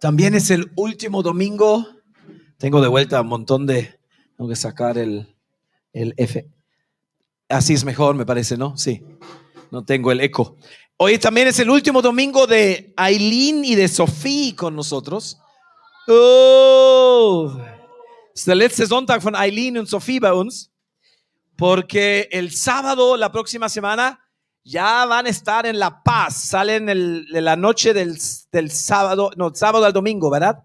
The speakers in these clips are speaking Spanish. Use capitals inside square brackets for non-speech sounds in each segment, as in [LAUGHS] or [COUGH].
También es el último domingo. Tengo de vuelta un montón de... Tengo que sacar el, F. Así es mejor, me parece, ¿no? Sí. No tengo el eco. Hoy también es el último domingo de Aileen y de Sophie con nosotros. Oh, es el letzte Sonntag von Aileen und Sophie bei uns. Porque el sábado, la próxima semana, ya van a estar en La Paz, salen de la noche del, sábado, no, sábado al domingo, ¿verdad?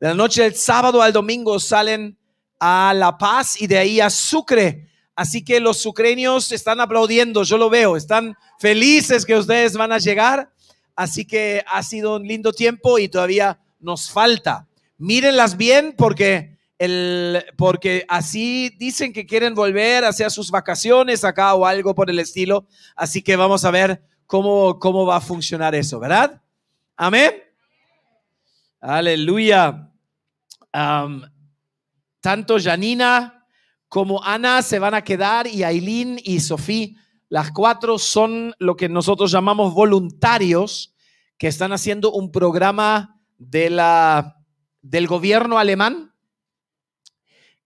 De la noche del sábado al domingo salen a La Paz y de ahí a Sucre. Así que los sucreños están aplaudiendo, yo lo veo, están felices que ustedes van a llegar. Así que ha sido un lindo tiempo y todavía nos falta. Mírenlas bien porque el, porque así dicen que quieren volver hacia sus vacaciones acá o algo por el estilo. Así que vamos a ver cómo, cómo va a funcionar eso, ¿verdad? Amén. Aleluya. tanto Janina como Ana se van a quedar y Aileen y Sofía, las cuatro son lo que nosotros llamamos voluntarios que están haciendo un programa de la, del gobierno alemán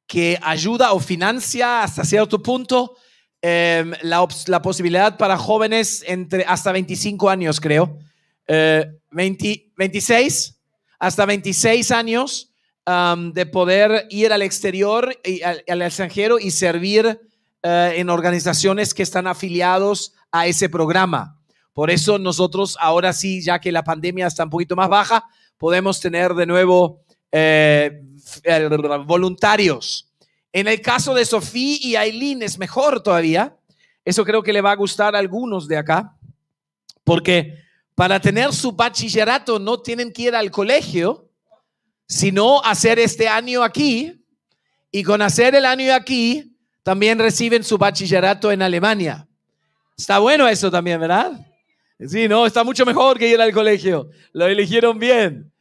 que ayuda o financia hasta cierto punto em, la, posibilidad para jóvenes entre hasta 25 años, creo. 26, eh, hasta 26 años de poder ir al exterior, y al, extranjero y servir eh, en organizaciones que están afiliados a ese programa. Por eso nosotros ahora sí, ya que la pandemia está un poquito más baja, podemos tener de nuevo eh, voluntarios. En el caso de Sofía y Aileen es mejor todavía. Eso creo que le va a gustar a algunos de acá, porque para tener su bachillerato no tienen que ir al colegio, sino hacer este año aquí. Y con hacer el año aquí, también reciben su bachillerato en Alemania. Está bueno eso también, ¿verdad? Sí, no, está mucho mejor que ir al colegio. Lo eligieron bien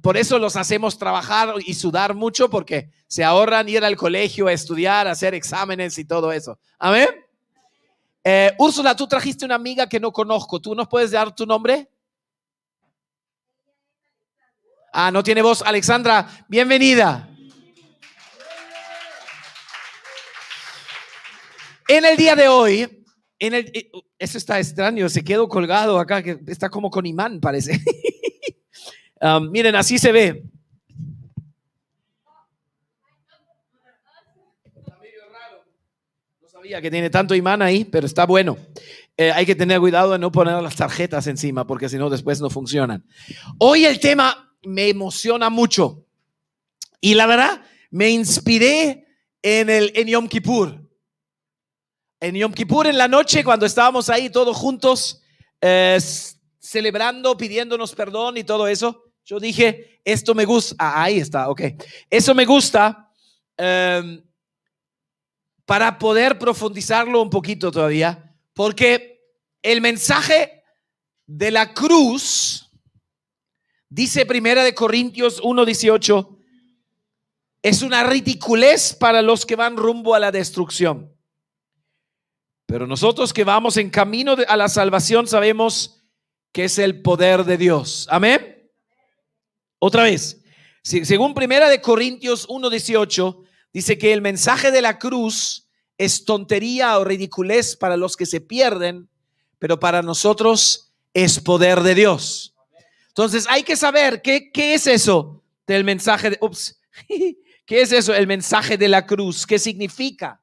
por eso los hacemos trabajar y sudar mucho porque se ahorran ir al colegio a estudiar, hacer exámenes y todo eso. Amén. Eh, Úrsula, tú trajiste una amiga que no conozco. ¿Tú nos puedes dar tu nombre? Ah, no tiene voz. Alexandra, bienvenida. En el día de hoy, en el, eh, eso está extraño, se quedó colgado acá, que está como con imán, parece. [LAUGHS] Um, miren, así se ve. No sabía que tiene tanto imán ahí, pero está bueno. Eh, hay que tener cuidado de no poner las tarjetas encima, porque si no, después no funcionan. Hoy el tema me emociona mucho. Y la verdad, me inspiré en el en Yom Kippur. En Yom Kippur, en la noche, cuando estábamos ahí todos juntos, eh, celebrando, pidiéndonos perdón y todo eso, yo dije, esto me gusta. Ah, ahí está, ok. Eso me gusta em, para poder profundizarlo un poquito todavía, porque el mensaje de la cruz, dice Primera de Corintios 1.18, es una ridiculez para los que van rumbo a la destrucción. Pero nosotros que vamos en camino a la salvación sabemos que es el poder de Dios. Amén. Otra vez, según Primera de Corintios 1:18, dice que el mensaje de la cruz es tontería o ridiculez para los que se pierden, pero para nosotros es poder de Dios. Entonces hay que saber qué, es eso del mensaje de... Ups, [LAUGHS] ¿qué es eso? El mensaje de la cruz. ¿Qué significa?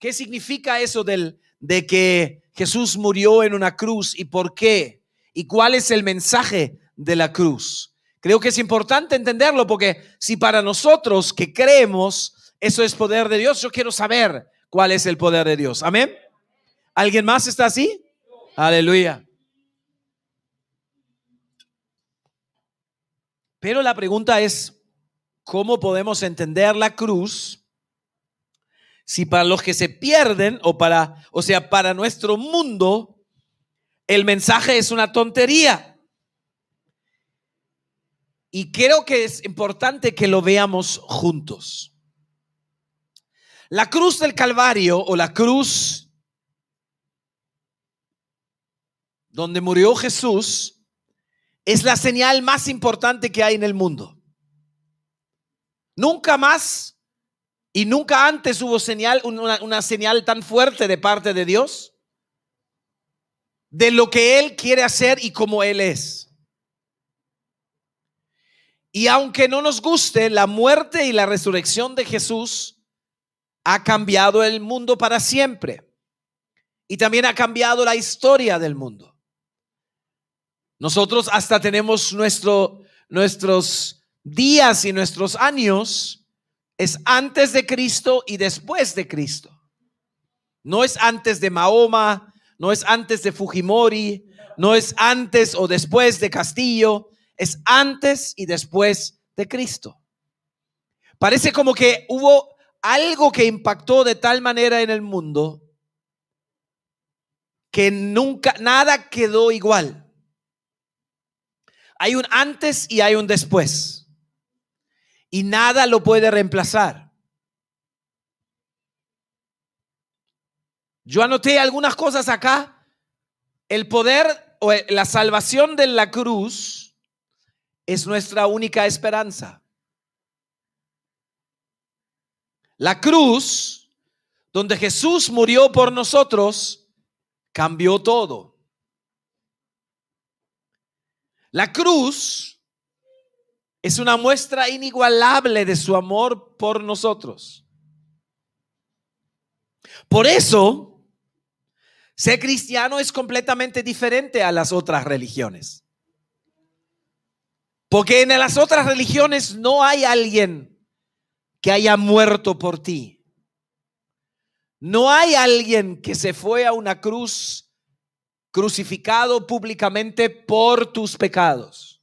¿Qué significa eso del, de que Jesús murió en una cruz y por qué? ¿Y cuál es el mensaje de la cruz? Creo que es importante entenderlo porque si para nosotros que creemos eso es poder de Dios, yo quiero saber cuál es el poder de Dios. Amén. ¿Alguien más está así? Aleluya. Pero la pregunta es, ¿cómo podemos entender la cruz si para los que se pierden o para, o sea, para nuestro mundo, el mensaje es una tontería? Y creo que es importante que lo veamos juntos. La cruz del Calvario o la cruz donde murió Jesús es la señal más importante que hay en el mundo. Nunca más y nunca antes hubo señal, una, señal tan fuerte de parte de Dios de lo que Él quiere hacer y cómo Él es. Y aunque no nos guste, la muerte y la resurrección de Jesús ha cambiado el mundo para siempre. Y también ha cambiado la historia del mundo. Nosotros hasta tenemos nuestro, nuestros días y nuestros años. Es antes de Cristo y después de Cristo. No es antes de Mahoma, no es antes de Fujimori, no es antes o después de Castillo, es antes y después de Cristo. Parece como que hubo algo que impactó de tal manera en el mundo que nunca, nada quedó igual. Hay un antes y hay un después. Y nada lo puede reemplazar. Yo anoté algunas cosas acá. El poder o la salvación de la cruz es nuestra única esperanza. La cruz, donde Jesús murió por nosotros, cambió todo. La cruz es una muestra inigualable de su amor por nosotros. Por eso, ser cristiano es completamente diferente a las otras religiones. Porque en las otras religiones no hay alguien que haya muerto por ti. No hay alguien que se fue a una cruz crucificado públicamente por tus pecados.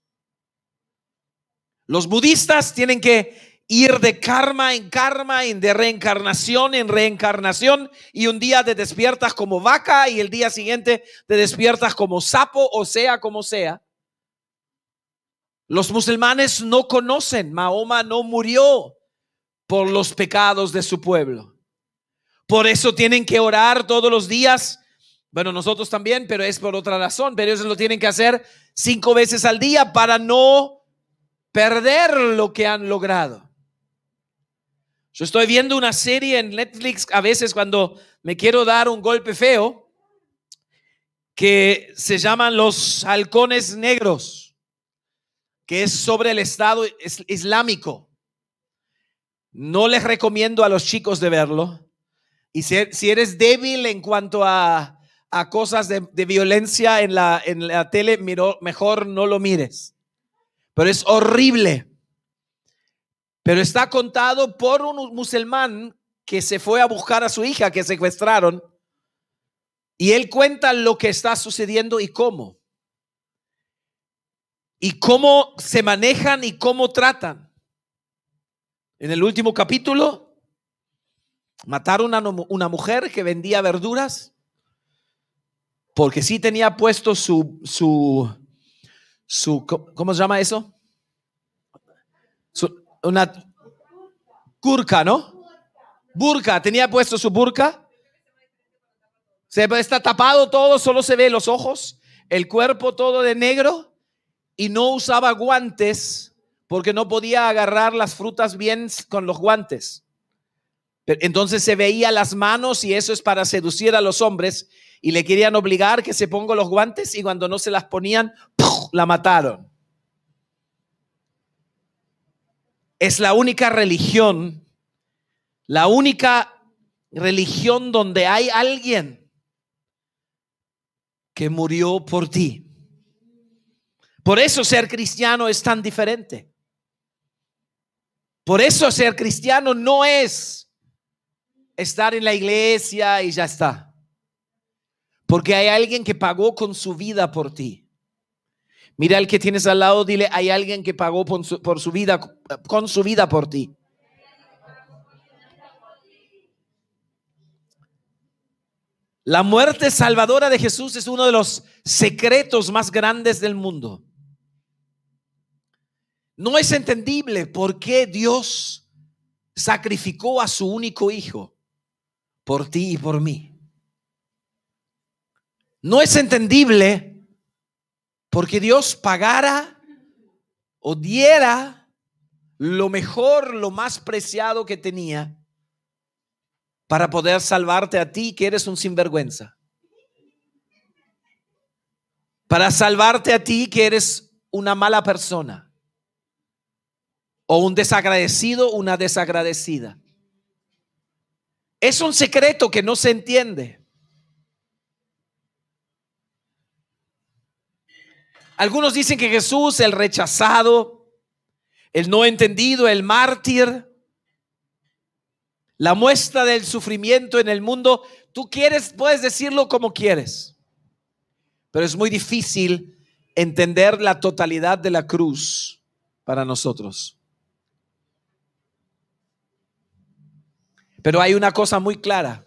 Los budistas tienen que ir de karma en karma, de reencarnación en reencarnación, y un día te despiertas como vaca y el día siguiente te despiertas como sapo, o sea, como sea. Los musulmanes no conocen, Mahoma no murió por los pecados de su pueblo. Por eso tienen que orar todos los días. Bueno, nosotros también, pero es por otra razón. Pero ellos lo tienen que hacer cinco veces al día para no perder lo que han logrado. Yo estoy viendo una serie en Netflix a veces cuando me quiero dar un golpe feo que se llaman Los Halcones Negros que es sobre el Estado Islámico. No les recomiendo a los chicos de verlo. Y si eres débil en cuanto a, cosas de, violencia en la, tele, mejor no lo mires. Pero es horrible. Pero está contado por un musulmán que se fue a buscar a su hija que secuestraron. Y él cuenta lo que está sucediendo y cómo y cómo se manejan y cómo tratan. En el último capítulo, mataron a una mujer que vendía verduras porque sí tenía puesto su, su, su ¿cómo se llama eso? una curca, ¿no? Burca, tenía puesto su burca. Se está tapado todo, solo se ve los ojos, el cuerpo todo de negro y no usaba guantes porque no podía agarrar las frutas bien con los guantes. Entonces se veía las manos y eso es para seducir a los hombres y le querían obligar que se ponga los guantes y cuando no se las ponían, la mataron. Es la única religión, la única religión donde hay alguien que murió por ti. Por eso ser cristiano es tan diferente. Por eso ser cristiano no es estar en la iglesia y ya está. Porque hay alguien que pagó con su vida por ti. Mira el que tienes al lado, dile, hay alguien que pagó por su vida, con su vida por ti. La muerte salvadora de Jesús es uno de los secretos más grandes del mundo. No es entendible por qué Dios sacrificó a su único hijo por ti y por mí. No es entendible porque Dios pagara o diera lo mejor, lo más preciado que tenía para poder salvarte a ti que eres un sinvergüenza. Para salvarte a ti que eres una mala persona o un desagradecido, una desagradecida. Es un secreto que no se entiende. Algunos dicen que Jesús, el rechazado, el no entendido, el mártir, la muestra del sufrimiento en el mundo, tú quieres, puedes decirlo como quieres, pero es muy difícil entender la totalidad de la cruz para nosotros. Pero hay una cosa muy clara,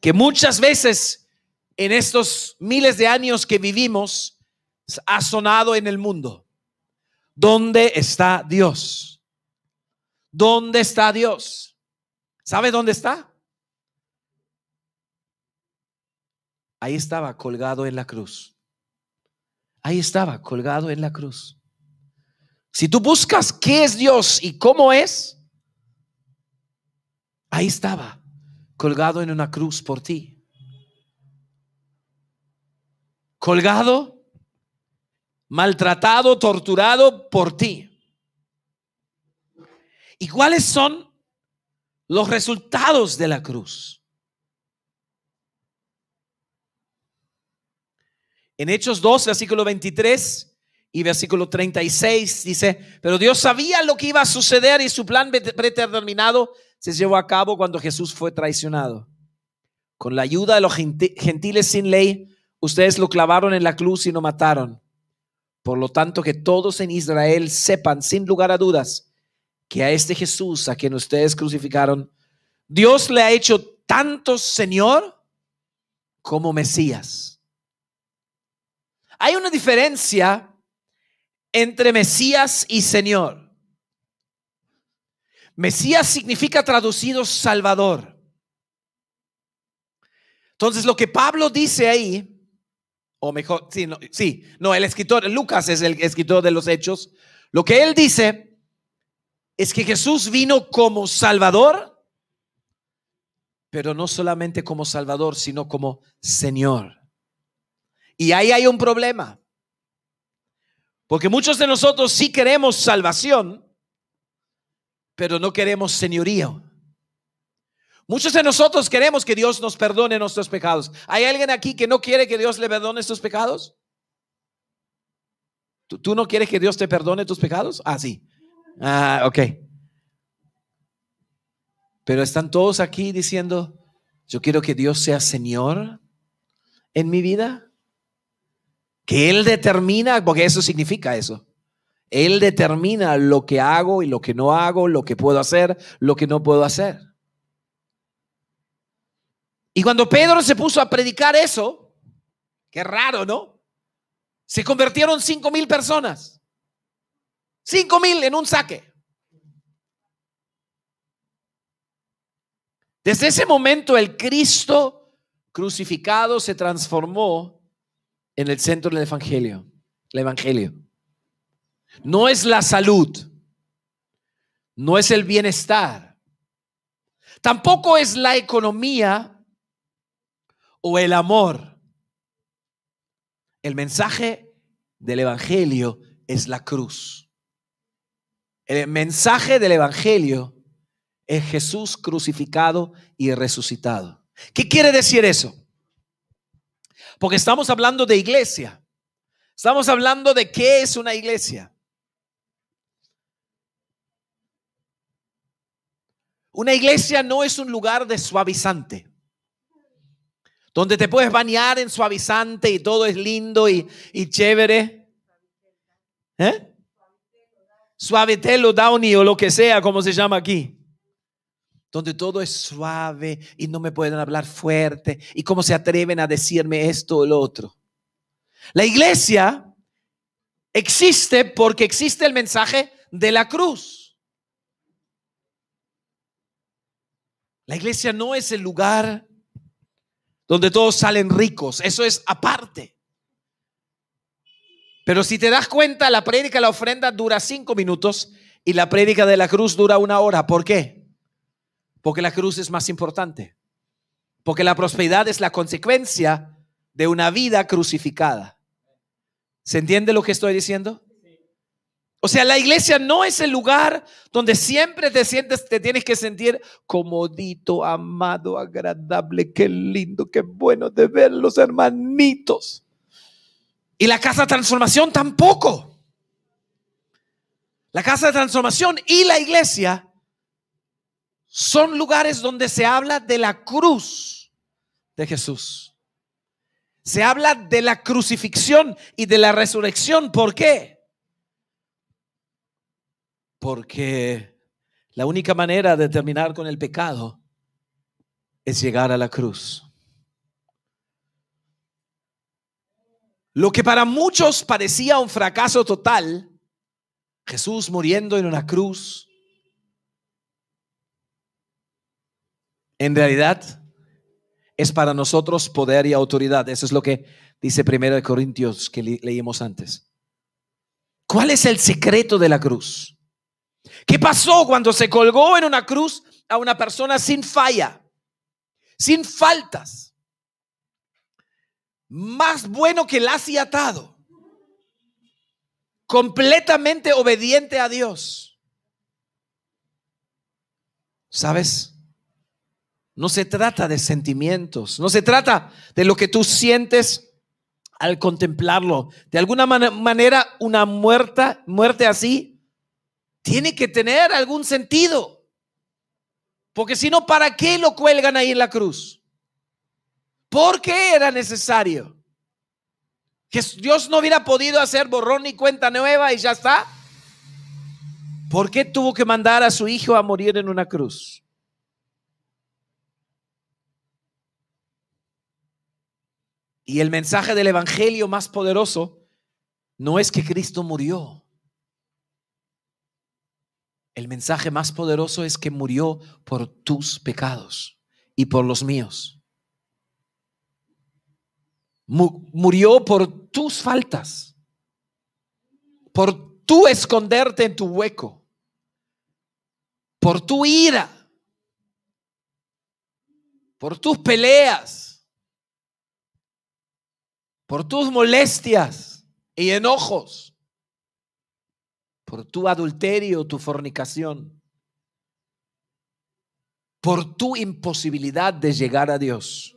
que muchas veces en estos miles de años que vivimos ha sonado en el mundo. ¿Dónde está Dios? ¿Dónde está Dios? ¿Sabe dónde está? Ahí estaba colgado en la cruz. Ahí estaba colgado en la cruz. Si tú buscas qué es Dios y cómo es, Ahí estaba, colgado en una cruz por ti. Colgado, maltratado, torturado por ti. ¿Y cuáles son los resultados de la cruz? En Hechos 2, versículo 23 y versículo 36 dice, pero Dios sabía lo que iba a suceder y su plan predeterminado se llevó a cabo cuando Jesús fue traicionado. Con la ayuda de los gentiles sin ley, ustedes lo clavaron en la cruz y lo mataron. Por lo tanto, que todos en Israel sepan, sin lugar a dudas, que a este Jesús a quien ustedes crucificaron, Dios le ha hecho tanto Señor como Mesías. Hay una diferencia entre Mesías y Señor. Mesías significa traducido Salvador. Entonces lo que Pablo dice ahí, o mejor, sí, no, sí, no el escritor, Lucas es el escritor de los hechos, lo que él dice es que Jesús vino como Salvador, pero no solamente como Salvador, sino como Señor. Y ahí hay un problema, porque muchos de nosotros sí queremos salvación, pero no queremos señorío. Muchos de nosotros queremos que Dios nos perdone nuestros pecados. ¿Hay alguien aquí que no quiere que Dios le perdone sus pecados? ¿Tú, tú no quieres que Dios te perdone tus pecados? Ah, sí. Ah, ok. Pero están todos aquí diciendo, yo quiero que Dios sea Señor en mi vida. Que Él determina, porque eso significa eso. Él determina lo que hago y lo que no hago, lo que puedo hacer, lo que no puedo hacer. Y cuando Pedro se puso a predicar eso, qué raro, ¿no? Se convirtieron cinco mil personas. Cinco mil en un saque. Desde ese momento el Cristo crucificado se transformó en el centro del Evangelio, el Evangelio. No es la salud. No es el bienestar. Tampoco es la economía o el amor. El mensaje del Evangelio es la cruz. El mensaje del Evangelio es Jesús crucificado y resucitado. ¿Qué quiere decir eso? Porque estamos hablando de iglesia. Estamos hablando de qué es una iglesia. Una iglesia no es un lugar de suavizante, donde te puedes bañar en suavizante y todo es lindo y, chévere. ¿Eh? Suavetelo Downy o lo que sea, como se llama aquí. Donde todo es suave y no me pueden hablar fuerte y cómo se atreven a decirme esto o lo otro. La iglesia existe porque existe el mensaje de la cruz. La iglesia no es el lugar donde todos salen ricos, eso es aparte. Pero si te das cuenta, la prédica la ofrenda dura cinco minutos y la prédica de la cruz dura una hora. ¿Por qué? Porque la cruz es más importante. Porque la prosperidad es la consecuencia de una vida crucificada. ¿Se entiende lo que estoy diciendo? O sea, la iglesia no es el lugar donde siempre te sientes, te tienes que sentir comodito, amado, agradable, qué lindo, qué bueno de ver los hermanitos. Y la casa de transformación tampoco. La casa de transformación y la iglesia son lugares donde se habla de la cruz de Jesús. Se habla de la crucifixión y de la resurrección. ¿Por qué? Porque la única manera de terminar con el pecado es llegar a la cruz. Lo que para muchos parecía un fracaso total, Jesús muriendo en una cruz, en realidad es para nosotros poder y autoridad. Eso es lo que dice primero de Corintios que leímos antes. ¿Cuál es el secreto de la cruz? ¿Qué pasó cuando se colgó en una cruz a una persona sin falla, sin faltas? Más bueno que el y atado, completamente obediente a Dios. ¿Sabes? No se trata de sentimientos, no se trata de lo que tú sientes al contemplarlo. De alguna manera, una muerta, muerte así tiene que tener algún sentido. Porque si no, ¿para qué lo cuelgan ahí en la cruz? ¿Por qué era necesario? Que Dios no hubiera podido hacer borrón y cuenta nueva y ya está. ¿Por qué tuvo que mandar a su hijo a morir en una cruz? Y el mensaje del Evangelio más poderoso no es que Cristo murió el mensaje más poderoso es que murió por tus pecados y por los míos. Murió por tus faltas, por tu esconderte en tu hueco, por tu ira, por tus peleas, por tus molestias y enojos por tu adulterio, tu fornicación, por tu imposibilidad de llegar a Dios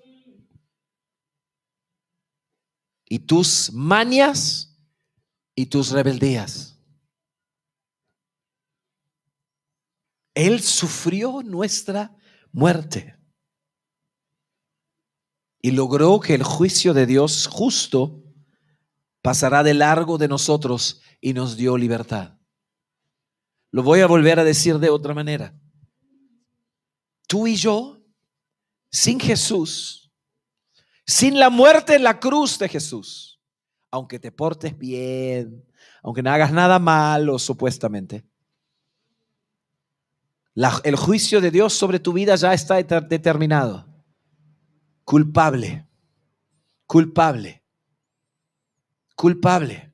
y tus manias y tus rebeldías. Él sufrió nuestra muerte y logró que el juicio de Dios justo pasará de largo de nosotros y nos dio libertad. Lo voy a volver a decir de otra manera. Tú y yo, sin Jesús, sin la muerte en la cruz de Jesús, aunque te portes bien, aunque no hagas nada malo supuestamente, el juicio de Dios sobre tu vida ya está determinado. Culpable, culpable, culpable.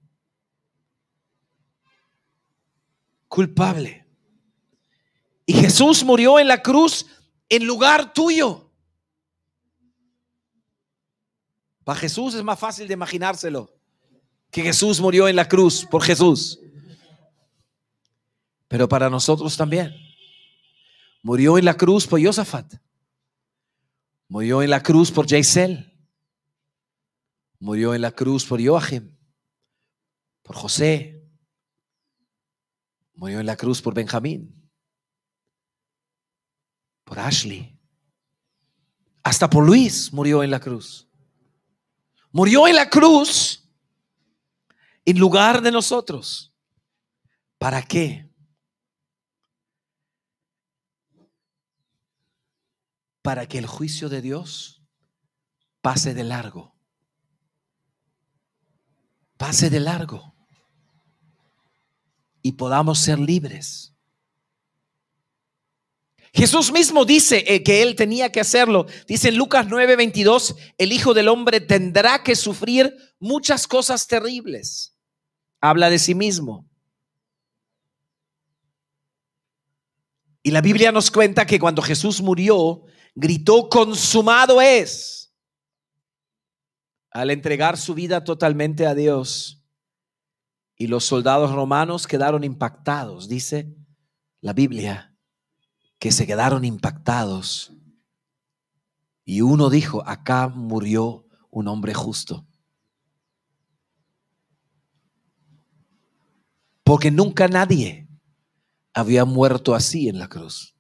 culpable. Y Jesús murió en la cruz en lugar tuyo. Para Jesús es más fácil de imaginárselo que Jesús murió en la cruz por Jesús. Pero para nosotros también. Murió en la cruz por Yosafat Murió en la cruz por Jaisel. Murió en la cruz por Joachim, por José, Murió en la cruz por Benjamín, por Ashley, hasta por Luis murió en la cruz. Murió en la cruz en lugar de nosotros. ¿Para qué? Para que el juicio de Dios pase de largo. Pase de largo y podamos ser libres. Jesús mismo dice eh, que él tenía que hacerlo. Dice en Lucas 9:22, el Hijo del Hombre tendrá que sufrir muchas cosas terribles. Habla de sí mismo. Y la Biblia nos cuenta que cuando Jesús murió, gritó, consumado es, al entregar su vida totalmente a Dios y los soldados romanos quedaron impactados, dice la Biblia, que se quedaron impactados. Y uno dijo, acá murió un hombre justo. Porque nunca nadie había muerto así en la cruz.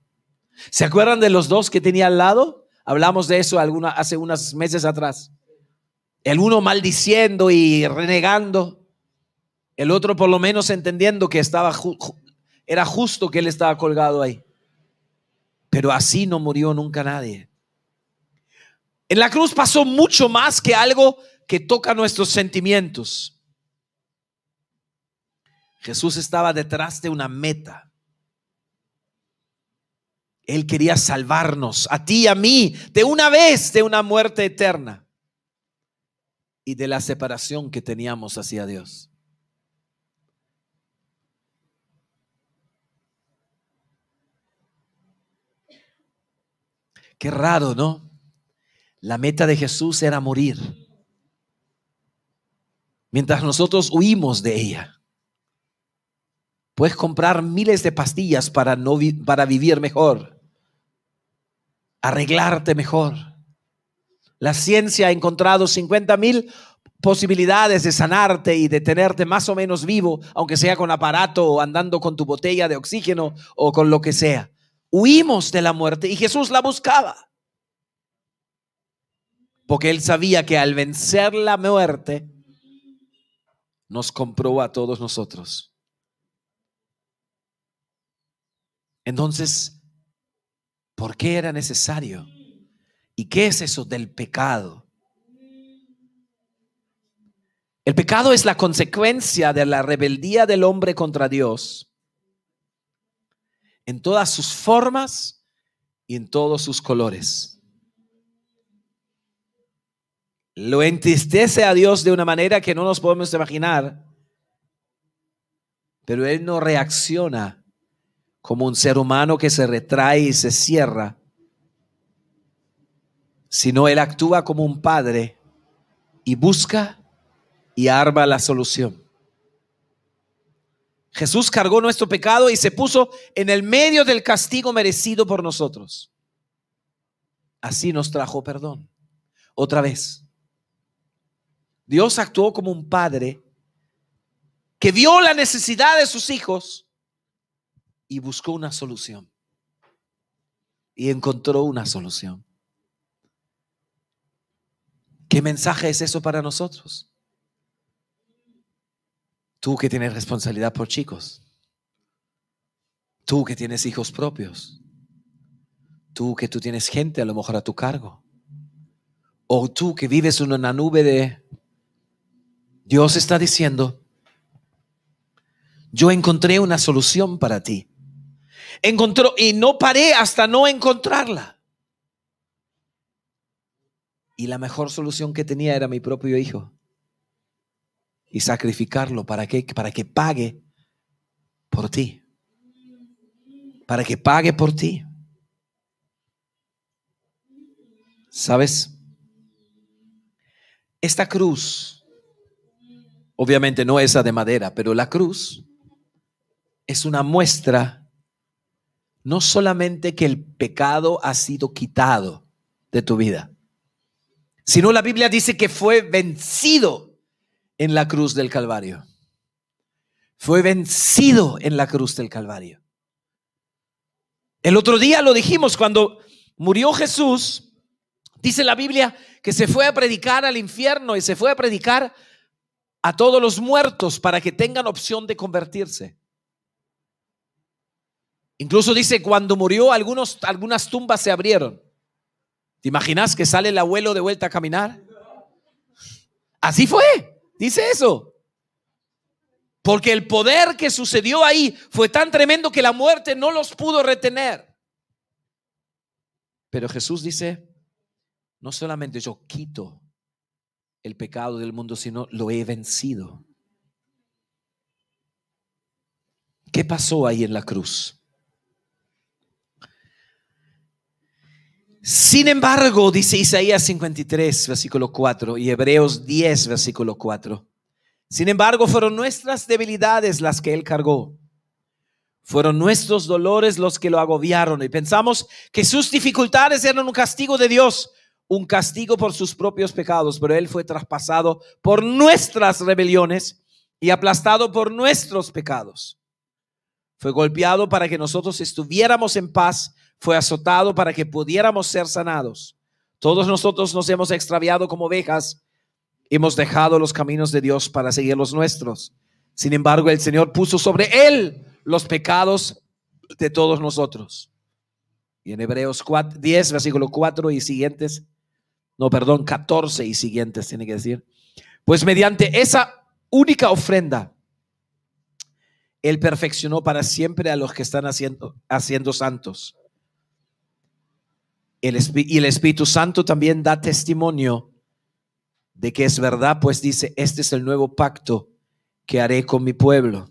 ¿Se acuerdan de los dos que tenía al lado? Hablamos de eso hace unos meses atrás. El uno maldiciendo y renegando el otro por lo menos entendiendo que estaba era justo que él estaba colgado ahí. Pero así no murió nunca nadie. En la cruz pasó mucho más que algo que toca nuestros sentimientos. Jesús estaba detrás de una meta. Él quería salvarnos, a ti y a mí, de una vez, de una muerte eterna y de la separación que teníamos hacia Dios. Qué raro, ¿no? La meta de Jesús era morir. Mientras nosotros huimos de ella. Puedes comprar miles de pastillas para, no para vivir mejor, arreglarte mejor. La ciencia ha encontrado 50 mil posibilidades de sanarte y de tenerte más o menos vivo, aunque sea con aparato o andando con tu botella de oxígeno o con lo que sea. Huimos de la muerte y Jesús la buscaba. Porque él sabía que al vencer la muerte, nos compró a todos nosotros. Entonces, ¿por qué era necesario? ¿Y qué es eso del pecado? El pecado es la consecuencia de la rebeldía del hombre contra Dios en todas sus formas y en todos sus colores. Lo entristece a Dios de una manera que no nos podemos imaginar, pero Él no reacciona como un ser humano que se retrae y se cierra, sino Él actúa como un padre y busca y arma la solución. Jesús cargó nuestro pecado y se puso en el medio del castigo merecido por nosotros. Así nos trajo perdón. Otra vez. Dios actuó como un padre que vio la necesidad de sus hijos y buscó una solución. Y encontró una solución. ¿Qué mensaje es eso para nosotros? Tú que tienes responsabilidad por chicos. Tú que tienes hijos propios. Tú que tú tienes gente a lo mejor a tu cargo. O tú que vives en una nube de... Dios está diciendo, yo encontré una solución para ti. Encontró y no paré hasta no encontrarla. Y la mejor solución que tenía era mi propio hijo y sacrificarlo. ¿Para que Para que pague por ti. Para que pague por ti. ¿Sabes? Esta cruz, obviamente no es de madera, pero la cruz es una muestra no solamente que el pecado ha sido quitado de tu vida, sino la Biblia dice que fue vencido en la cruz del Calvario. Fue vencido en la cruz del Calvario. El otro día lo dijimos, cuando murió Jesús, dice la Biblia que se fue a predicar al infierno y se fue a predicar a todos los muertos para que tengan opción de convertirse. Incluso dice, cuando murió, algunos, algunas tumbas se abrieron. ¿Te imaginas que sale el abuelo de vuelta a caminar? Así fue. Dice eso. Porque el poder que sucedió ahí fue tan tremendo que la muerte no los pudo retener. Pero Jesús dice, no solamente yo quito el pecado del mundo, sino lo he vencido. ¿Qué pasó ahí en la cruz? Sin embargo, dice Isaías 53, versículo 4, y Hebreos 10, versículo 4. Sin embargo, fueron nuestras debilidades las que Él cargó. Fueron nuestros dolores los que lo agobiaron. Y pensamos que sus dificultades eran un castigo de Dios, un castigo por sus propios pecados. Pero Él fue traspasado por nuestras rebeliones y aplastado por nuestros pecados. Fue golpeado para que nosotros estuviéramos en paz fue azotado para que pudiéramos ser sanados. Todos nosotros nos hemos extraviado como ovejas, hemos dejado los caminos de Dios para seguir los nuestros. Sin embargo, el Señor puso sobre él los pecados de todos nosotros. Y en Hebreos 10, versículo 4 y siguientes, no, perdón, 14 y siguientes tiene que decir. Pues mediante esa única ofrenda, Él perfeccionó para siempre a los que están haciendo, haciendo santos. El y el Espíritu Santo también da testimonio de que es verdad, pues dice, este es el nuevo pacto que haré con mi pueblo.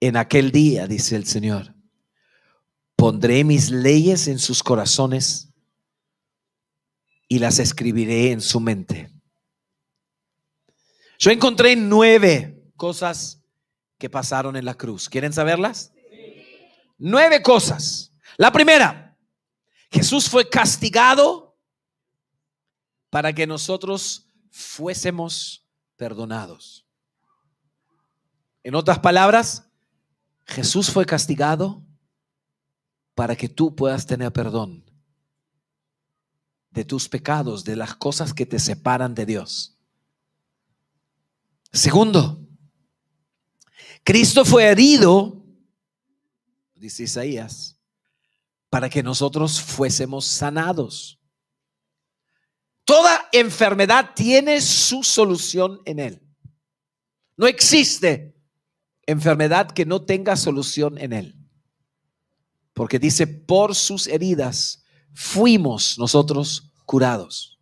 En aquel día, dice el Señor, pondré mis leyes en sus corazones y las escribiré en su mente. Yo encontré nueve cosas que pasaron en la cruz. ¿Quieren saberlas? Nueve cosas. La primera, Jesús fue castigado para que nosotros fuésemos perdonados. En otras palabras, Jesús fue castigado para que tú puedas tener perdón de tus pecados, de las cosas que te separan de Dios. Segundo, Cristo fue herido dice Isaías, para que nosotros fuésemos sanados. Toda enfermedad tiene su solución en Él. No existe enfermedad que no tenga solución en Él. Porque dice, por sus heridas fuimos nosotros curados.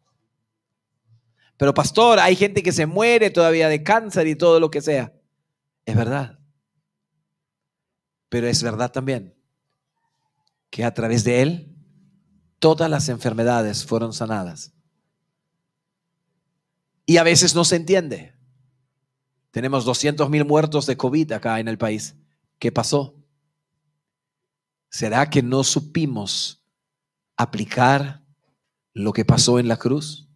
Pero pastor, hay gente que se muere todavía de cáncer y todo lo que sea. Es verdad. Pero es verdad también que a través de Él todas las enfermedades fueron sanadas. Y a veces no se entiende. Tenemos 200 mil muertos de COVID acá en el país. ¿Qué pasó? ¿Será que no supimos aplicar lo que pasó en la cruz?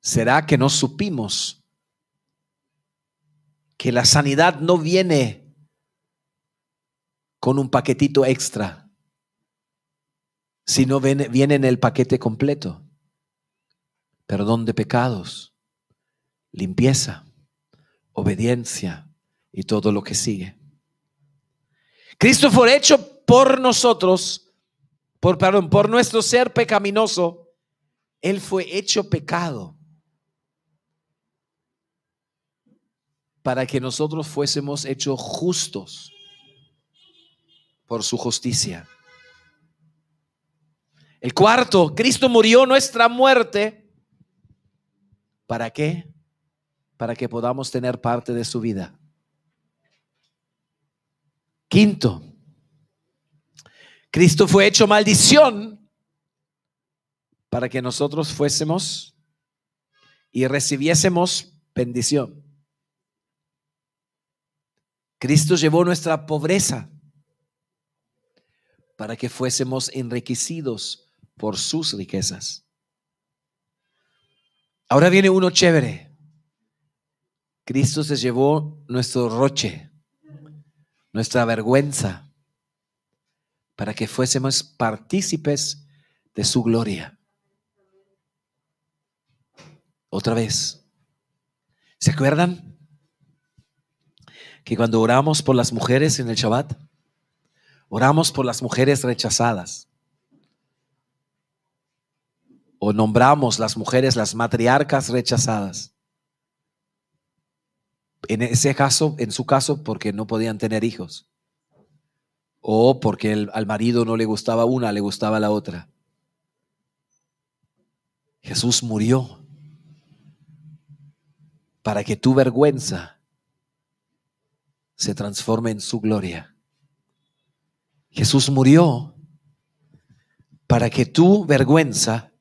¿Será que no supimos que la sanidad no viene con un paquetito extra, si no viene en el paquete completo. Perdón de pecados, limpieza, obediencia y todo lo que sigue. Cristo fue hecho por nosotros, por, perdón, por nuestro ser pecaminoso. Él fue hecho pecado para que nosotros fuésemos hechos justos por su justicia. El cuarto, Cristo murió nuestra muerte. ¿Para qué? Para que podamos tener parte de su vida. Quinto, Cristo fue hecho maldición para que nosotros fuésemos y recibiésemos bendición. Cristo llevó nuestra pobreza para que fuésemos enriquecidos por sus riquezas. Ahora viene uno chévere. Cristo se llevó nuestro roche, nuestra vergüenza, para que fuésemos partícipes de su gloria. Otra vez. ¿Se acuerdan? Que cuando oramos por las mujeres en el Shabbat, Oramos por las mujeres rechazadas. O nombramos las mujeres las matriarcas rechazadas. En ese caso, en su caso, porque no podían tener hijos. O porque al marido no le gustaba una, le gustaba la otra. Jesús murió para que tu vergüenza se transforme en su gloria. Jesús murió para que tu vergüenza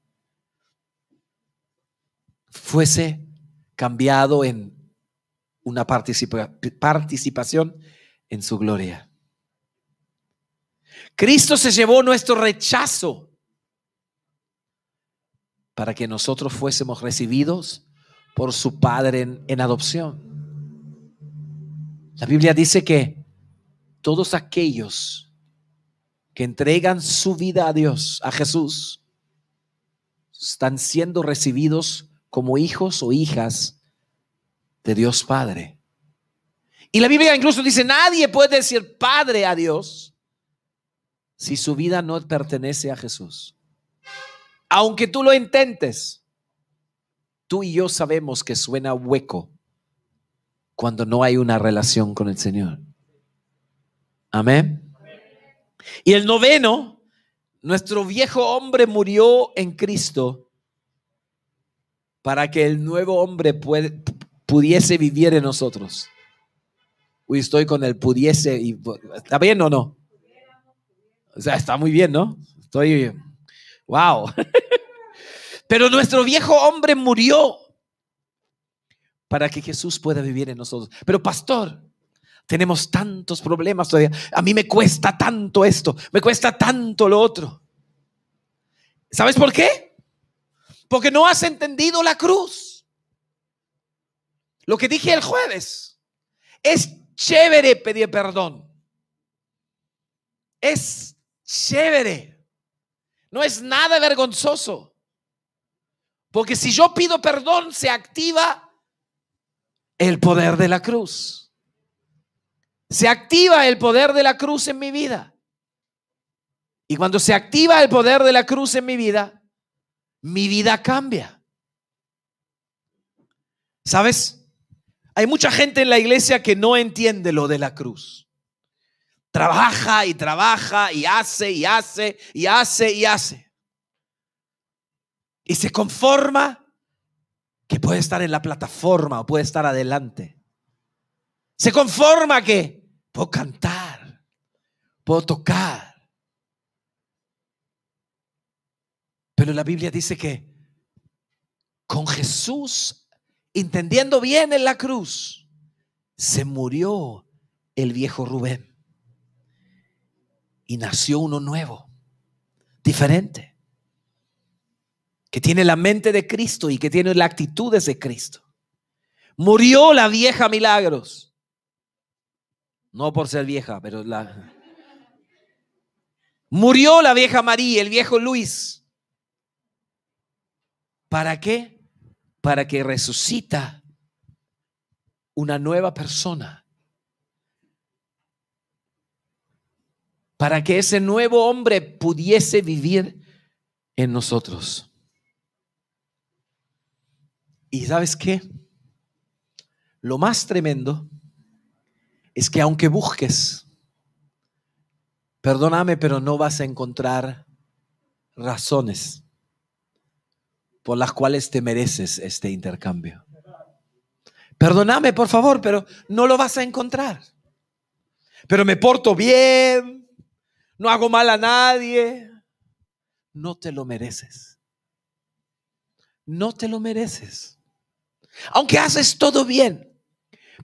fuese cambiado en una participación en su gloria. Cristo se llevó nuestro rechazo para que nosotros fuésemos recibidos por su Padre en adopción. La Biblia dice que todos aquellos que entregan su vida a Dios, a Jesús, están siendo recibidos como hijos o hijas de Dios Padre. Y la Biblia incluso dice, nadie puede decir Padre a Dios si su vida no pertenece a Jesús. Aunque tú lo intentes, tú y yo sabemos que suena hueco cuando no hay una relación con el Señor. Amén. Y el noveno, nuestro viejo hombre murió en Cristo para que el nuevo hombre pudiese vivir en nosotros. Uy, estoy con el pudiese. Y, ¿Está bien o no? O sea, está muy bien, ¿no? Estoy... ¡Wow! [LAUGHS] Pero nuestro viejo hombre murió para que Jesús pueda vivir en nosotros. Pero pastor, tenemos tantos problemas todavía. A mí me cuesta tanto esto, me cuesta tanto lo otro. ¿Sabes por qué? Porque no has entendido la cruz. Lo que dije el jueves, es chévere pedir perdón. Es chévere. No es nada vergonzoso. Porque si yo pido perdón, se activa el poder de la cruz. Se activa el poder de la cruz en mi vida. Y cuando se activa el poder de la cruz en mi vida, mi vida cambia. ¿Sabes? Hay mucha gente en la iglesia que no entiende lo de la cruz. Trabaja y trabaja y hace y hace y hace y hace. Y se conforma que puede estar en la plataforma o puede estar adelante. Se conforma que puedo cantar, puedo tocar. Pero la Biblia dice que con Jesús, entendiendo bien en la cruz, se murió el viejo Rubén y nació uno nuevo, diferente, que tiene la mente de Cristo y que tiene las actitudes de Cristo. Murió la vieja Milagros no por ser vieja, pero la... Murió la vieja María, el viejo Luis. ¿Para qué? Para que resucita una nueva persona. Para que ese nuevo hombre pudiese vivir en nosotros. ¿Y sabes qué? Lo más tremendo es que aunque busques, perdóname, pero no vas a encontrar razones por las cuales te mereces este intercambio. Perdóname, por favor, pero no lo vas a encontrar. Pero me porto bien, no hago mal a nadie. No te lo mereces. No te lo mereces. Aunque haces todo bien,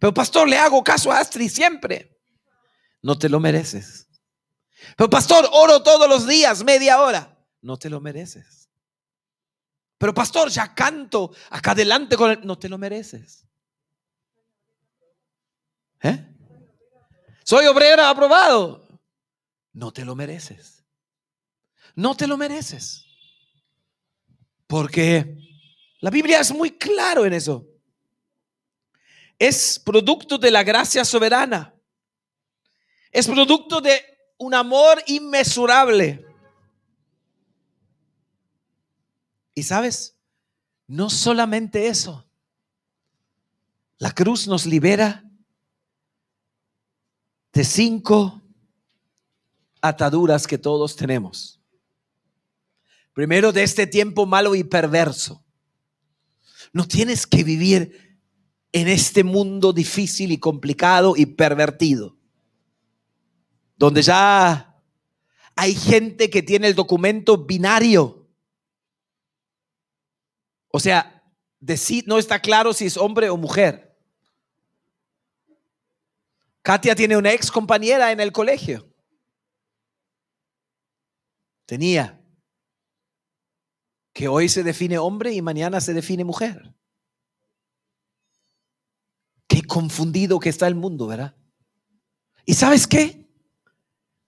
pero pastor, le hago caso a Astrid siempre. No te lo mereces. Pero pastor, oro todos los días, media hora. No te lo mereces. Pero pastor, ya canto acá adelante con él. No te lo mereces. ¿Eh? Soy obrera aprobado. No te lo mereces. No te lo mereces. Porque la Biblia es muy claro en eso es producto de la gracia soberana. Es producto de un amor inmesurable. Y sabes, no solamente eso. La cruz nos libera de cinco ataduras que todos tenemos. Primero, de este tiempo malo y perverso. No tienes que vivir en este mundo difícil y complicado y pervertido, donde ya hay gente que tiene el documento binario. O sea, decir, no está claro si es hombre o mujer. Katia tiene una ex compañera en el colegio. Tenía. Que hoy se define hombre y mañana se define mujer. Qué confundido que está el mundo, ¿verdad? ¿Y sabes qué?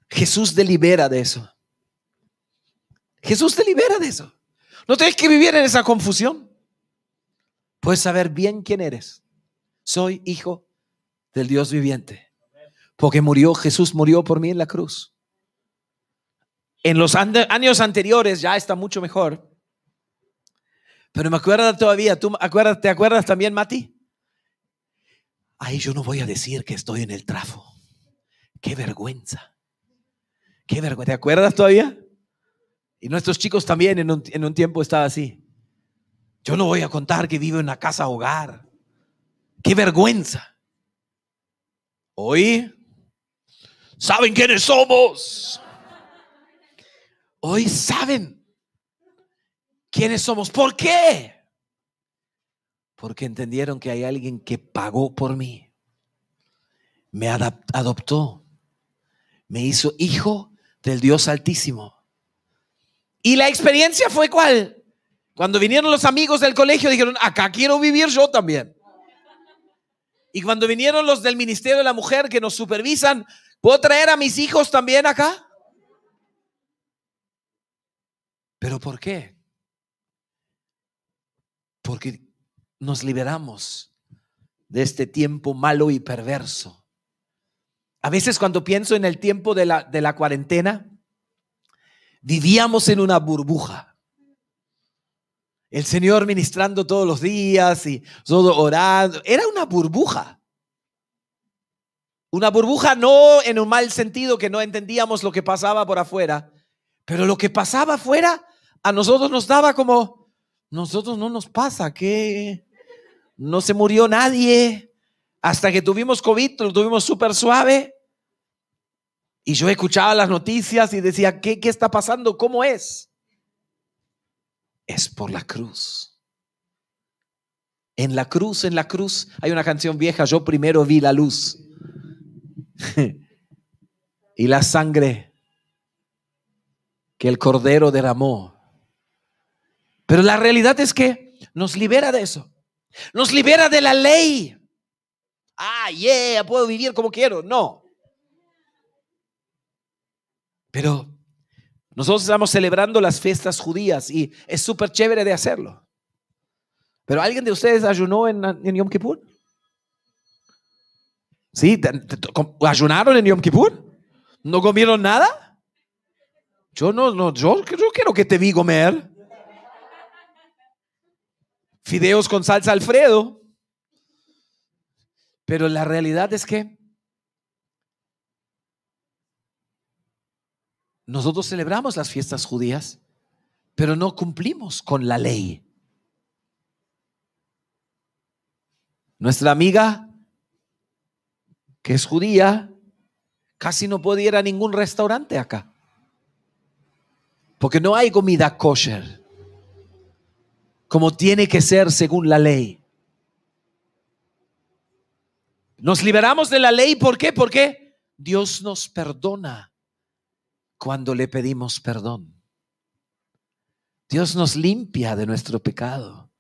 Jesús te libera de eso. Jesús te libera de eso. No tienes que vivir en esa confusión. Puedes saber bien quién eres. Soy hijo del Dios viviente. Porque murió, Jesús murió por mí en la cruz. En los años anteriores ya está mucho mejor. Pero me acuerdo todavía, ¿tú te acuerdas también, Mati? Ahí yo no voy a decir que estoy en el trafo. Qué vergüenza. Qué vergüenza. ¿Te acuerdas todavía? Y nuestros chicos también en un, tiempo estaba así. Yo no voy a contar que vivo en una casa hogar. Qué vergüenza. Hoy, ¿saben quiénes somos? Hoy saben quiénes somos. ¿Por qué? porque entendieron que hay alguien que pagó por mí, me adoptó, me hizo hijo del Dios Altísimo. Y la experiencia fue cuál? Cuando vinieron los amigos del colegio dijeron, acá quiero vivir yo también. Y cuando vinieron los del Ministerio de la Mujer que nos supervisan, ¿puedo traer a mis hijos también acá? ¿Pero por qué? Porque nos liberamos de este tiempo malo y perverso. A veces cuando pienso en el tiempo de la, de la cuarentena, vivíamos en una burbuja. El Señor ministrando todos los días y todo orando. Era una burbuja. Una burbuja no en un mal sentido que no entendíamos lo que pasaba por afuera, pero lo que pasaba afuera a nosotros nos daba como, nosotros no nos pasa, ¿qué? No se murió nadie hasta que tuvimos COVID, lo tuvimos súper suave. Y yo escuchaba las noticias y decía, ¿qué, está pasando? ¿Cómo es? Es por la cruz. En la cruz, en la cruz, hay una canción vieja, yo primero vi la luz [LAUGHS] y la sangre que el Cordero derramó. Pero la realidad es que nos libera de eso. Nos libera de la ley. Ah, yeah, puedo vivir como quiero. No. Pero nosotros estamos celebrando las fiestas judías y es súper chévere de hacerlo. Pero ¿alguien de ustedes ayunó en, en Yom Kippur? ¿Sí? ¿Ayunaron en Yom Kippur? ¿No comieron nada? Yo no, no, yo, yo quiero que te vi comer fideos con salsa Alfredo. Pero la realidad es que nosotros celebramos las fiestas judías, pero no cumplimos con la ley. Nuestra amiga, que es judía, casi no podía ir a ningún restaurante acá, porque no hay comida kosher como tiene que ser según la ley. Nos liberamos de la ley, ¿por qué? Porque Dios nos perdona cuando le pedimos perdón. Dios nos limpia de nuestro pecado.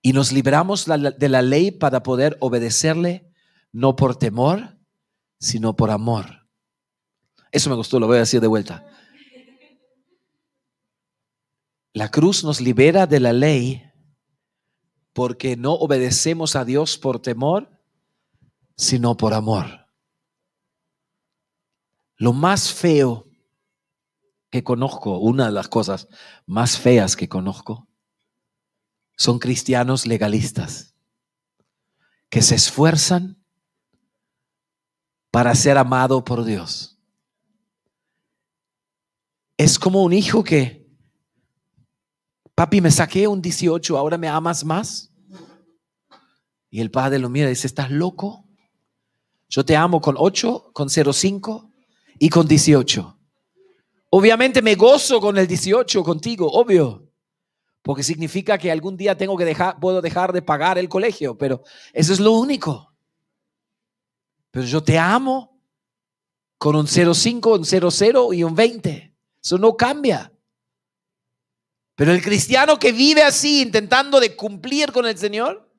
Y nos liberamos de la ley para poder obedecerle, no por temor, sino por amor. Eso me gustó, lo voy a decir de vuelta. La cruz nos libera de la ley porque no obedecemos a Dios por temor, sino por amor. Lo más feo que conozco, una de las cosas más feas que conozco, son cristianos legalistas que se esfuerzan para ser amado por Dios. Es como un hijo que papi, me saqué un 18, ahora me amas más. Y el padre lo mira y dice, ¿estás loco? Yo te amo con 8, con 0,5 y con 18. Obviamente me gozo con el 18 contigo, obvio. Porque significa que algún día tengo que dejar, puedo dejar de pagar el colegio, pero eso es lo único. Pero yo te amo con un 0,5, un 0,0 y un 20. Eso no cambia. Pero el cristiano que vive así, intentando de cumplir con el Señor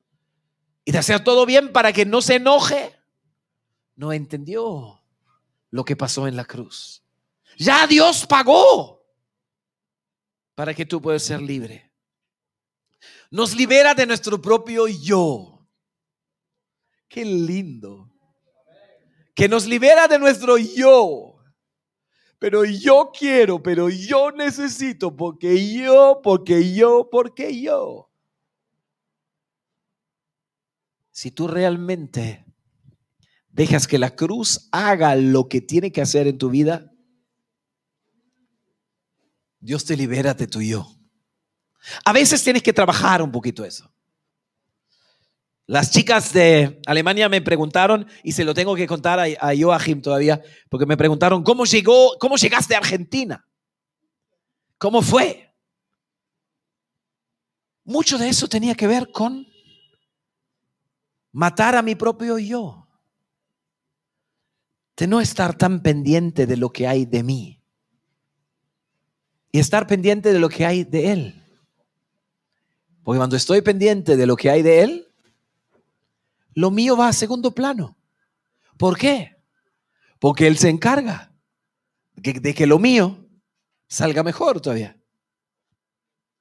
y de hacer todo bien para que no se enoje, no entendió lo que pasó en la cruz. Ya Dios pagó para que tú puedas ser libre. Nos libera de nuestro propio yo. Qué lindo. Que nos libera de nuestro yo pero yo quiero, pero yo necesito, porque yo, porque yo, porque yo. Si tú realmente dejas que la cruz haga lo que tiene que hacer en tu vida, Dios te libera de tu yo. A veces tienes que trabajar un poquito eso. Las chicas de Alemania me preguntaron, y se lo tengo que contar a, Joachim todavía, porque me preguntaron, ¿cómo, llegó, ¿cómo llegaste a Argentina? ¿Cómo fue? Mucho de eso tenía que ver con matar a mi propio yo, de no estar tan pendiente de lo que hay de mí y estar pendiente de lo que hay de él. Porque cuando estoy pendiente de lo que hay de él, lo mío va a segundo plano. ¿Por qué? Porque Él se encarga de que lo mío salga mejor todavía.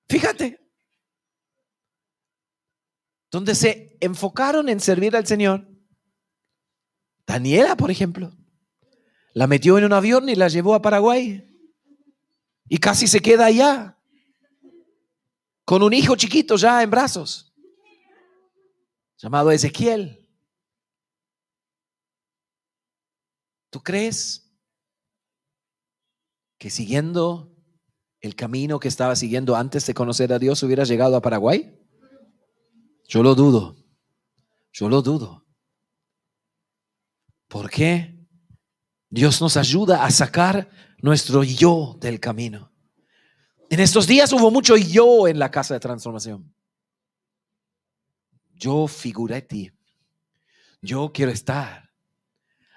Fíjate, donde se enfocaron en servir al Señor. Daniela, por ejemplo, la metió en un avión y la llevó a Paraguay. Y casi se queda allá, con un hijo chiquito ya en brazos llamado Ezequiel. ¿Tú crees que siguiendo el camino que estaba siguiendo antes de conocer a Dios hubiera llegado a Paraguay? Yo lo dudo. Yo lo dudo. ¿Por qué? Dios nos ayuda a sacar nuestro yo del camino. En estos días hubo mucho yo en la casa de transformación. Yo ti. Yo quiero estar.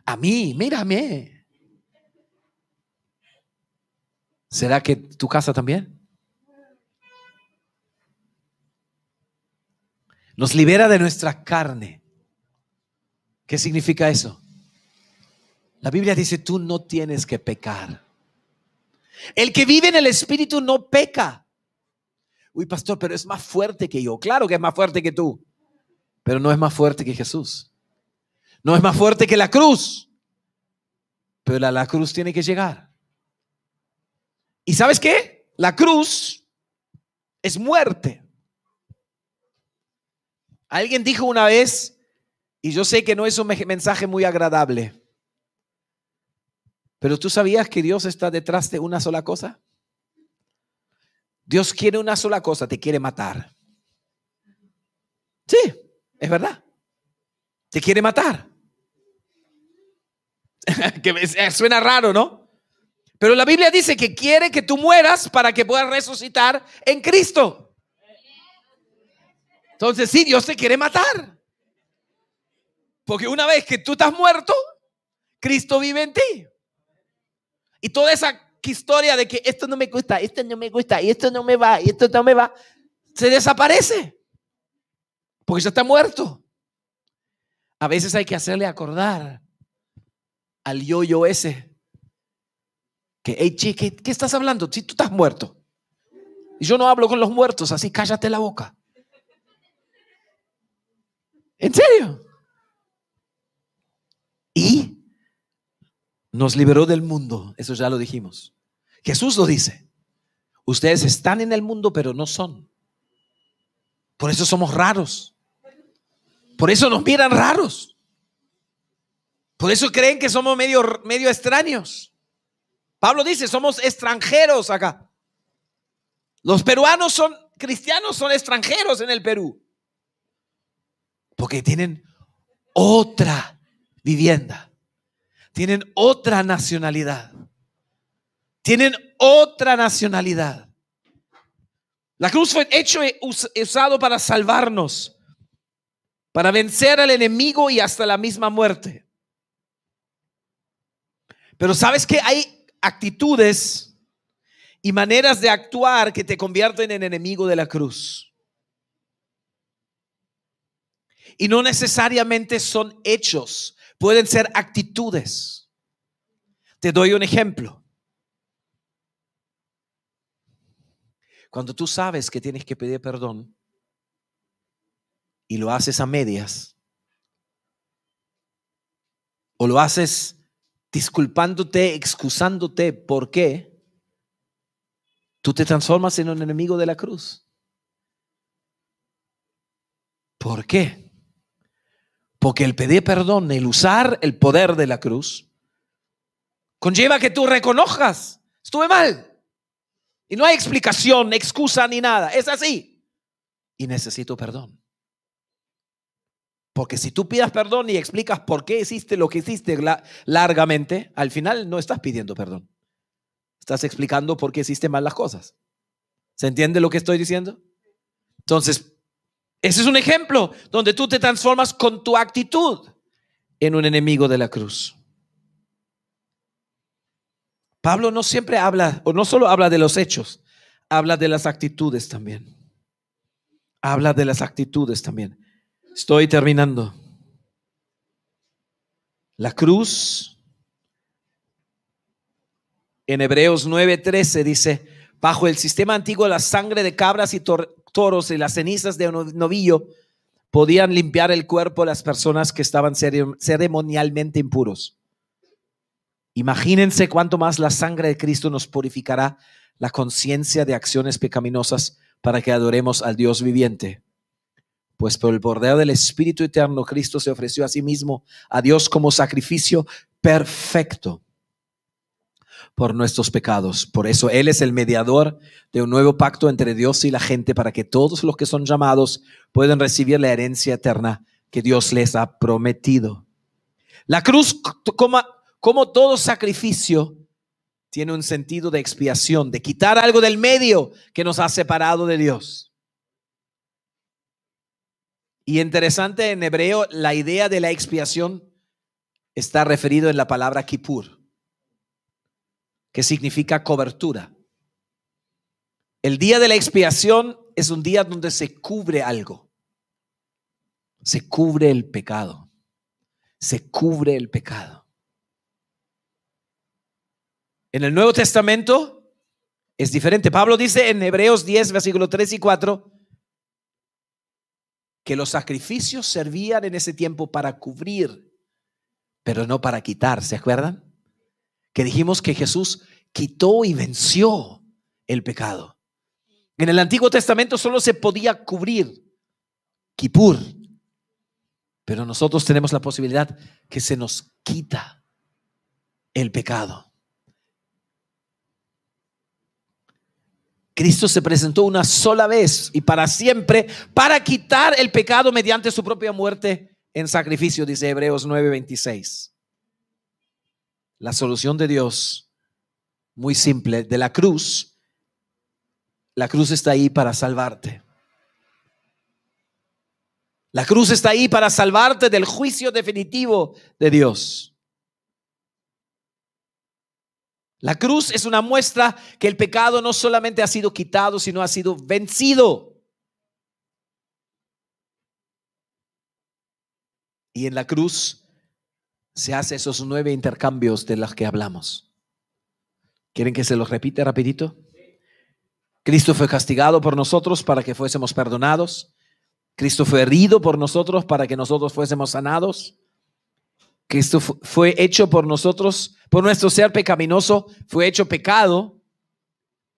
A mí, mírame. ¿Será que tu casa también? Nos libera de nuestra carne. ¿Qué significa eso? La Biblia dice, tú no tienes que pecar. El que vive en el Espíritu no peca. Uy, pastor, pero es más fuerte que yo. Claro que es más fuerte que tú pero no es más fuerte que Jesús. No es más fuerte que la cruz, pero la, la cruz tiene que llegar. ¿Y sabes qué? La cruz es muerte. Alguien dijo una vez, y yo sé que no es un mensaje muy agradable, pero tú sabías que Dios está detrás de una sola cosa. Dios quiere una sola cosa, te quiere matar. Sí. Es verdad. Te quiere matar. [LAUGHS] que suena raro, ¿no? Pero la Biblia dice que quiere que tú mueras para que puedas resucitar en Cristo. Entonces, sí, Dios te quiere matar. Porque una vez que tú estás muerto, Cristo vive en ti. Y toda esa historia de que esto no me gusta, esto no me gusta, y esto no me va, y esto no me va, se desaparece porque ya está muerto. A veces hay que hacerle acordar al yo-yo ese. Que, hey, che, ¿qué, estás hablando? Si tú estás muerto. Y yo no hablo con los muertos, así cállate la boca. ¿En serio? Y nos liberó del mundo, eso ya lo dijimos. Jesús lo dice. Ustedes están en el mundo, pero no son. Por eso somos raros. Por eso nos miran raros. Por eso creen que somos medio, medio extraños. Pablo dice, somos extranjeros acá. Los peruanos son cristianos, son extranjeros en el Perú. Porque tienen otra vivienda. Tienen otra nacionalidad. Tienen otra nacionalidad. La cruz fue hecho e usado para salvarnos, para vencer al enemigo y hasta la misma muerte. Pero sabes que hay actitudes y maneras de actuar que te convierten en enemigo de la cruz. Y no necesariamente son hechos, pueden ser actitudes. Te doy un ejemplo. Cuando tú sabes que tienes que pedir perdón y lo haces a medias, o lo haces disculpándote, excusándote por qué, tú te transformas en un enemigo de la cruz. ¿Por qué? Porque el pedir perdón, el usar el poder de la cruz, conlleva que tú reconozcas, estuve mal, y no hay explicación, excusa ni nada. Es así. Y necesito perdón. Porque si tú pidas perdón y explicas por qué hiciste lo que hiciste largamente, al final no estás pidiendo perdón. Estás explicando por qué hiciste mal las cosas. ¿Se entiende lo que estoy diciendo? Entonces, ese es un ejemplo donde tú te transformas con tu actitud en un enemigo de la cruz. Pablo no siempre habla, o no solo habla de los hechos, habla de las actitudes también. Habla de las actitudes también. Estoy terminando. La cruz, en Hebreos 9:13 dice, bajo el sistema antiguo la sangre de cabras y toros y las cenizas de un novillo podían limpiar el cuerpo de las personas que estaban ceremonialmente impuros. Imagínense cuánto más la sangre de Cristo nos purificará la conciencia de acciones pecaminosas para que adoremos al Dios viviente. Pues por el bordeo del Espíritu Eterno, Cristo se ofreció a sí mismo a Dios como sacrificio perfecto por nuestros pecados. Por eso Él es el mediador de un nuevo pacto entre Dios y la gente para que todos los que son llamados puedan recibir la herencia eterna que Dios les ha prometido. La cruz como como todo sacrificio tiene un sentido de expiación, de quitar algo del medio que nos ha separado de Dios. Y interesante en hebreo, la idea de la expiación está referido en la palabra kippur, que significa cobertura. El día de la expiación es un día donde se cubre algo. Se cubre el pecado. Se cubre el pecado. En el Nuevo Testamento es diferente. Pablo dice en Hebreos 10, versículo 3 y 4, que los sacrificios servían en ese tiempo para cubrir, pero no para quitar, ¿se acuerdan? Que dijimos que Jesús quitó y venció el pecado. En el Antiguo Testamento solo se podía cubrir, kipur, pero nosotros tenemos la posibilidad que se nos quita el pecado. Cristo se presentó una sola vez y para siempre para quitar el pecado mediante su propia muerte en sacrificio, dice Hebreos 9:26. La solución de Dios, muy simple, de la cruz, la cruz está ahí para salvarte. La cruz está ahí para salvarte del juicio definitivo de Dios. La cruz es una muestra que el pecado no solamente ha sido quitado, sino ha sido vencido. Y en la cruz se hacen esos nueve intercambios de los que hablamos. ¿Quieren que se los repite rapidito? Cristo fue castigado por nosotros para que fuésemos perdonados. Cristo fue herido por nosotros para que nosotros fuésemos sanados que esto fue hecho por nosotros, por nuestro ser pecaminoso, fue hecho pecado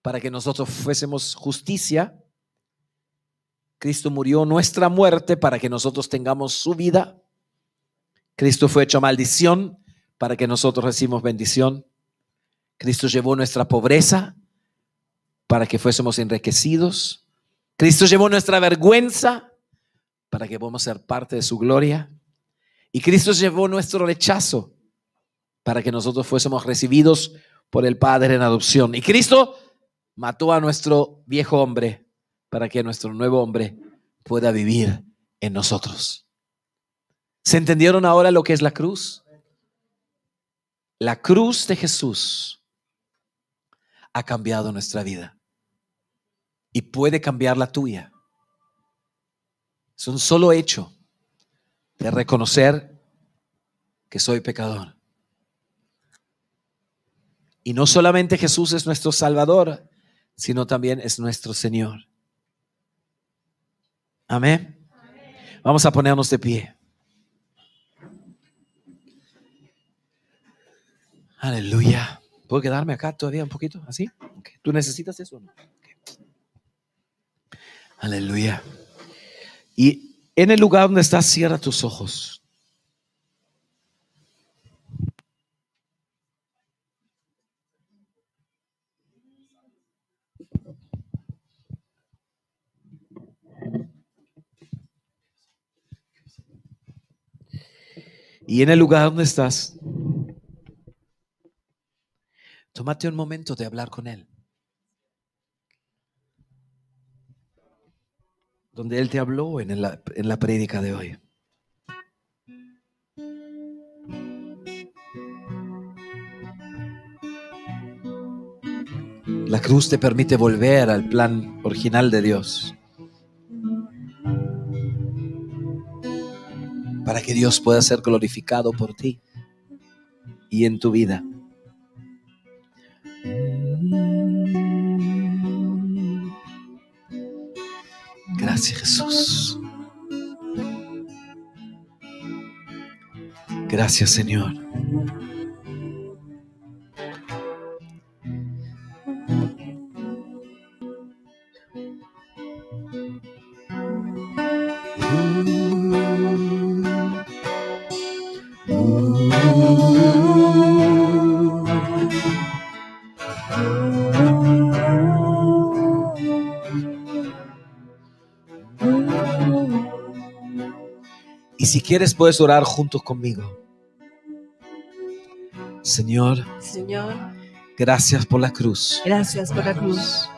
para que nosotros fuésemos justicia. Cristo murió nuestra muerte para que nosotros tengamos su vida. Cristo fue hecho maldición para que nosotros recibamos bendición. Cristo llevó nuestra pobreza para que fuésemos enriquecidos. Cristo llevó nuestra vergüenza para que podamos ser parte de su gloria. Y Cristo llevó nuestro rechazo para que nosotros fuésemos recibidos por el Padre en adopción. Y Cristo mató a nuestro viejo hombre para que nuestro nuevo hombre pueda vivir en nosotros. ¿Se entendieron ahora lo que es la cruz? La cruz de Jesús ha cambiado nuestra vida y puede cambiar la tuya. Es un solo hecho de reconocer que soy pecador. Y no solamente Jesús es nuestro Salvador, sino también es nuestro Señor. Amén. Vamos a ponernos de pie. Aleluya. ¿Puedo quedarme acá todavía un poquito? ¿Así? ¿Tú necesitas eso? no? Aleluya. Y en el lugar donde estás, cierra tus ojos. Y en el lugar donde estás, tómate un momento de hablar con Él. donde Él te habló en la, en la prédica de hoy. La cruz te permite volver al plan original de Dios. Para que Dios pueda ser glorificado por ti y en tu vida. Gracias Jesús. Gracias Señor. Mm. si quieres puedes orar juntos conmigo. Señor. Señor. Gracias por la cruz. Gracias por la cruz.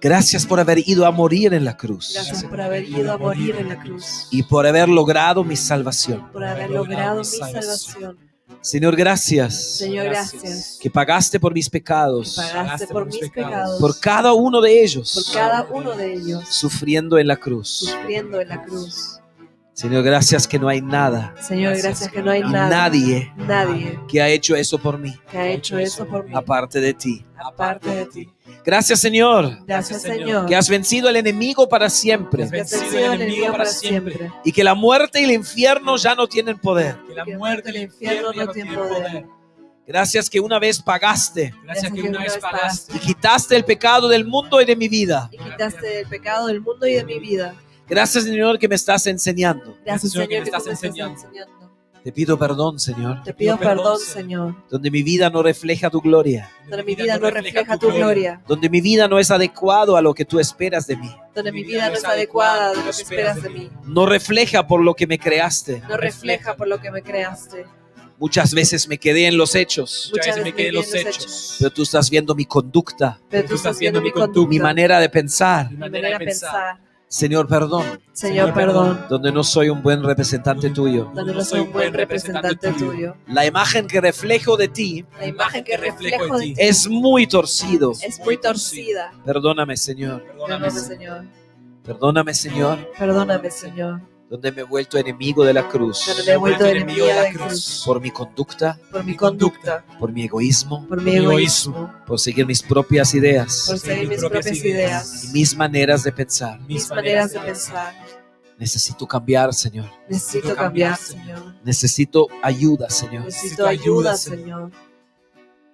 Gracias por haber ido a morir en la cruz. Gracias por haber ido a morir en la cruz. Y por haber logrado mi salvación. Por haber logrado mi salvación. Señor, gracias. Señor, gracias. Que pagaste por mis pecados. pagaste por, mis pecados. Por cada uno de ellos. Por cada uno de ellos. Sufriendo en la cruz. Sufriendo en la cruz. Señor, gracias que no hay nada. Señor, gracias, que no hay Nadie. Nadie. Que ha hecho eso por mí. ha hecho eso por mí. Aparte de ti. Aparte de ti. Gracias, Señor. Gracias, Señor. Que has vencido al enemigo para siempre. has vencido al enemigo para siempre. Y que la muerte y el infierno ya no tienen poder. Que la muerte y el infierno no tienen poder. Gracias que una vez pagaste. Gracias que una vez pagaste. Y quitaste el pecado del mundo y de mi vida. Y quitaste el pecado del mundo y de mi vida. Gracias, Señor, que me estás enseñando. Gracias, Señor, que me estás enseñando. Te pido perdón, Señor. Te pido perdón, Señor. Donde mi vida no refleja tu gloria. Donde mi vida no refleja tu gloria. Donde mi vida no es adecuado a lo que tú esperas de mí. Donde mi vida no es adecuada a lo que esperas de mí. No refleja por lo que me creaste. No refleja por lo que me creaste. Muchas veces me quedé en los hechos. Muchas veces me quedé en los hechos. Pero tú estás viendo mi conducta. Pero tú estás viendo mi conducta. Mi manera de pensar. Mi manera de pensar Señor, perdón. Señor, perdón. Donde no soy un buen representante tuyo. Donde no soy un buen representante tuyo. La imagen que reflejo de ti. La imagen que reflejo de ti. Es muy torcido. Es muy torcida. Perdóname, Señor. Perdóname, Señor. Perdóname, Señor. Perdóname, Señor donde me he vuelto enemigo de la cruz. Me he vuelto enemigo de la cruz. Por mi conducta. Por mi conducta. Por mi egoísmo. Por mi egoísmo. Por seguir mis propias ideas. Por seguir mis propias ideas. Y mis maneras de pensar. Mis maneras de pensar. Necesito cambiar, Señor. Necesito cambiar, Señor. Necesito ayuda, Señor. Necesito ayuda, Señor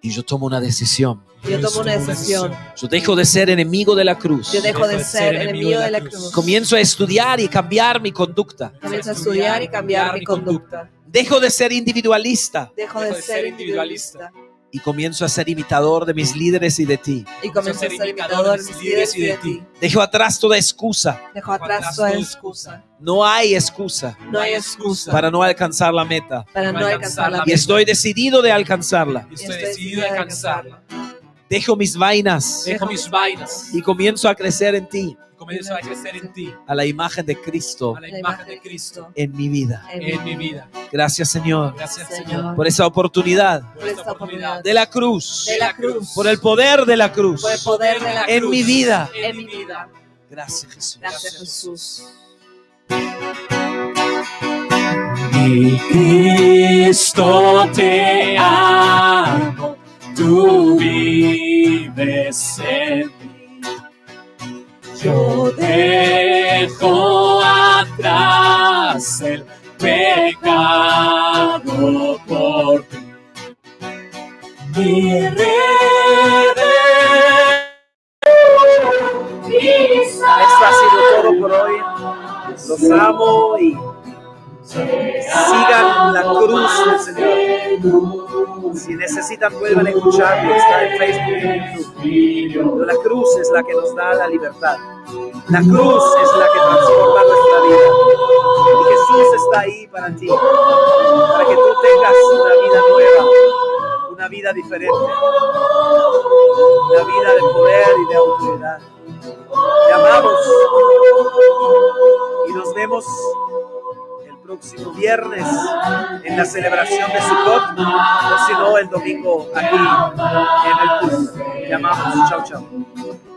y yo tomo una decisión. Yo tomo una decisión. Yo dejo de ser enemigo de la cruz. Yo dejo de ser enemigo de la cruz. Comienzo a estudiar y cambiar mi conducta. Comienzo a estudiar y cambiar mi conducta. Dejo de ser individualista. Dejo de ser individualista y comienzo a ser imitador de mis líderes y de ti. Y comienzo de Dejo atrás toda excusa. No hay excusa. No excusa para no alcanzar la meta. Y estoy decidido de alcanzarla. Dejo mis vainas. Dejo mis vainas. Y comienzo a crecer en ti comedios hay que en ti. A la imagen de Cristo. A la imagen de Cristo. En mi vida. En mi vida. Gracias, Señor. Gracias, Señor. Por esa oportunidad. Por esta oportunidad. De la cruz. De la cruz. Por el poder de la cruz. Por el poder de la cruz. En mi vida. En mi vida. Gracias, Jesús. Gracias, Jesús. Mi Cristo te amo, tú vives en yo dejo atrás el pecado por ti. Mi Esto ha sido todo por hoy. Los amo y sigan la cruz del Señor. Si necesitan, vuelvan a escucharlo. Está en Facebook y en YouTube. la cruz es la que nos da la libertad. La cruz es la que transforma nuestra vida. Y Jesús está ahí para ti, para que tú tengas una vida nueva, una vida diferente, una vida de poder y de autoridad. Te amamos y nos vemos el próximo viernes en la celebración de Sukkot, o si no, el domingo aquí en el cruz. Te amamos. Chao, chao.